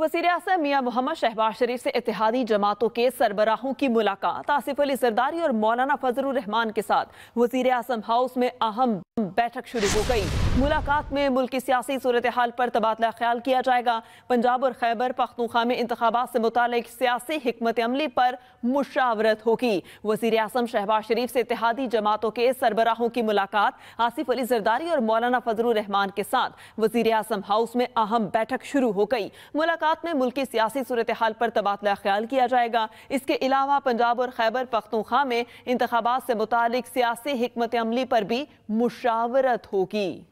वजीर अजम मियाँ मोहम्मद शहबाज शरीफ से इतिहादी जमातों के सरबराहों की मुलाकात आसिफ अली सरदारी और मौलाना फजल रहमान के साथ वजीर अजम हाउस में अहम बैठक शुरू हो गई मुलाकात में मुल्क की सियासी सूरत हाल पर तबादला ख्याल किया जाएगा पंजाब और खैबर पख्तूखा में इंतबात से मुतल सियासी हमत अमली पर मुशावरत होगी वजीर अजम शहबाज शरीफ से इतिहादी जमातों के सरबराहों की मुलाकात आसिफ अली जरदारी और मौलाना फजल रहमान के साथ वजीर अजम हाउस में अहम बैठक शुरू हो गई मुलाकात मामलात में मुल्की सियासी सूरत हाल पर तबादला ख्याल किया जाएगा इसके अलावा पंजाब और खैबर पख्तूखा में इंतबात से मुतल सियासी हमत अमली पर भी मुशावरत होगी